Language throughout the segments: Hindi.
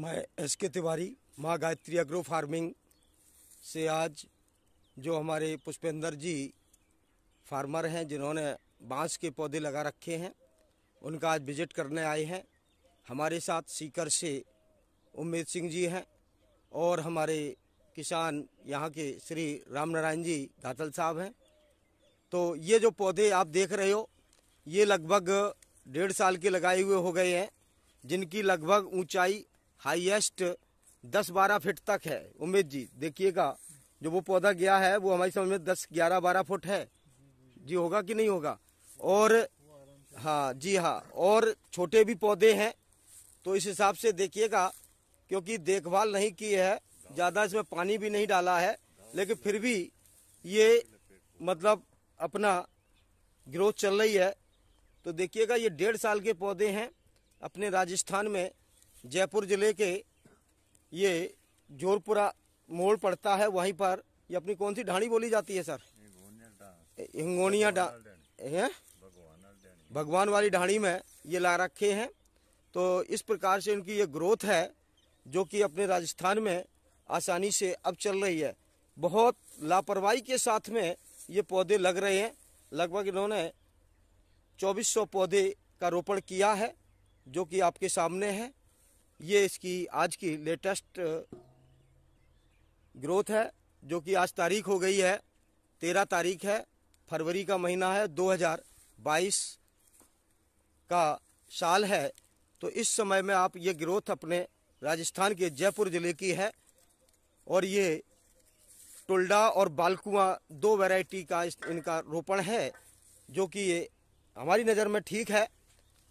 मैं एस के तिवारी माँ गायत्री एग्रो फार्मिंग से आज जो हमारे पुष्पेंद्र जी फार्मर हैं जिन्होंने बांस के पौधे लगा रखे हैं उनका आज विजिट करने आए हैं हमारे साथ सीकर से उम्मीद सिंह जी हैं और हमारे किसान यहाँ के श्री राम नारायण जी घातल साहब हैं तो ये जो पौधे आप देख रहे हो ये लगभग डेढ़ साल के लगाए हुए हो गए हैं जिनकी लगभग ऊंचाई हाईएस्ट दस बारह फीट तक है उमेश जी देखिएगा जो वो पौधा गया है वो हमारी समझ में दस ग्यारह बारह फुट है जी होगा कि नहीं होगा और हाँ जी हाँ और छोटे भी पौधे हैं तो इस हिसाब से देखिएगा क्योंकि देखभाल नहीं की है ज़्यादा इसमें पानी भी नहीं डाला है लेकिन फिर भी ये मतलब अपना ग्रोथ चल रही है तो देखिएगा ये डेढ़ साल के पौधे हैं अपने राजस्थान में जयपुर जिले के ये जोरपुरा मोड़ पड़ता है वहीं पर ये अपनी कौन सी ढाणी बोली जाती है सर हिंगोनिया डा है भगवान वाली ढाणी में ये ला रखे हैं तो इस प्रकार से इनकी ये ग्रोथ है जो कि अपने राजस्थान में आसानी से अब चल रही है बहुत लापरवाही के साथ में ये पौधे लग रहे हैं लगभग इन्होंने 2400 पौधे का रोपण किया है जो कि आपके सामने है ये इसकी आज की लेटेस्ट ग्रोथ uh, है जो कि आज तारीख हो गई है तेरह तारीख है फरवरी का महीना है 2022 का साल है तो इस समय में आप ये ग्रोथ अपने राजस्थान के जयपुर ज़िले की है और ये टोल्डा और बालकुआ दो वैरायटी का इनका रोपण है जो कि ये हमारी नज़र में ठीक है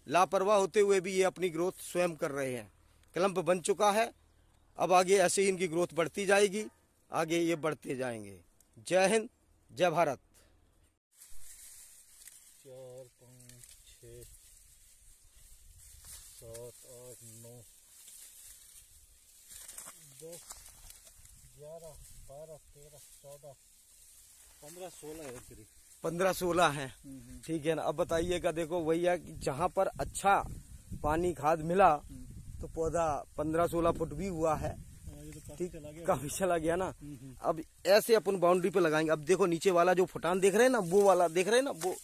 लापरवाह होते हुए भी ये अपनी ग्रोथ स्वयं कर रहे हैं क्लंप बन चुका है अब आगे ऐसे ही इनकी ग्रोथ बढ़ती जाएगी आगे ये बढ़ते जाएंगे जय हिंद जय भारत चार पाँच छ सात आठ नौ दस ग्यारह बारह तेरह चौदह पंद्रह सोलह है पंद्रह सोलह है हम्म, हम्म। ठीक है ना अब बताइएगा देखो वही है कि जहाँ पर अच्छा पानी खाद मिला तो पौधा पंद्रह सोलह फुट भी हुआ है हाँ, तो ठीक काफी चला गया ना हम्म, हम्म। अब ऐसे अपन बाउंड्री पे लगाएंगे अब देखो नीचे वाला जो फुटान देख रहे हैं ना वो वाला देख रहे हैं ना वो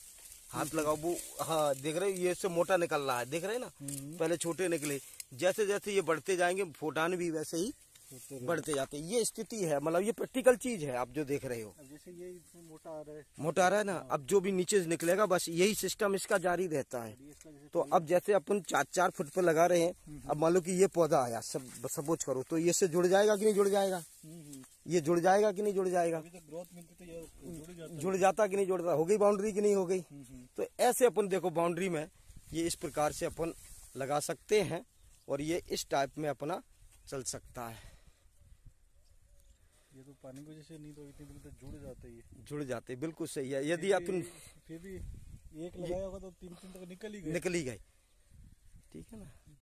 हाथ हम्म, लगाओ वो हाँ देख रहे ये इससे मोटा निकल रहा है देख रहे हैं ना पहले छोटे निकले जैसे जैसे ये बढ़ते जाएंगे फुटान भी वैसे ही बढ़ते जाते हैं ये स्थिति है मतलब ये प्रैक्टिकल चीज है आप जो देख रहे हो जैसे ये मोटा आ रहा है मोटा आ रहा है ना अब जो भी नीचे निकलेगा बस यही सिस्टम इसका जारी रहता है तो अब जैसे अपन चार चार फुट पर लगा रहे हैं हम्म। अब मान लो कि ये पौधा आया सब सपोज करो तो ये से जुड़ जाएगा कि नहीं जुड़ जाएगा हम्म, हम्म। ये जुड़ जाएगा कि नहीं जुड़ जाएगा तो तो जुड़ जाता कि नहीं जुड़ता हो गई बाउंड्री की नहीं हो गई तो ऐसे अपन देखो बाउंड्री में ये इस प्रकार से अपन लगा सकते हैं और ये इस टाइप में अपना चल सकता है ये तो पानी की वजह से नहीं तो इतने दिन तक जुड़ जाते हैं जुड़ जाते बिल्कुल सही है यदि आप फिर भी एक लगाया होगा तो तीन तीन तक निकल ही गए निकल ही गए ठीक है ना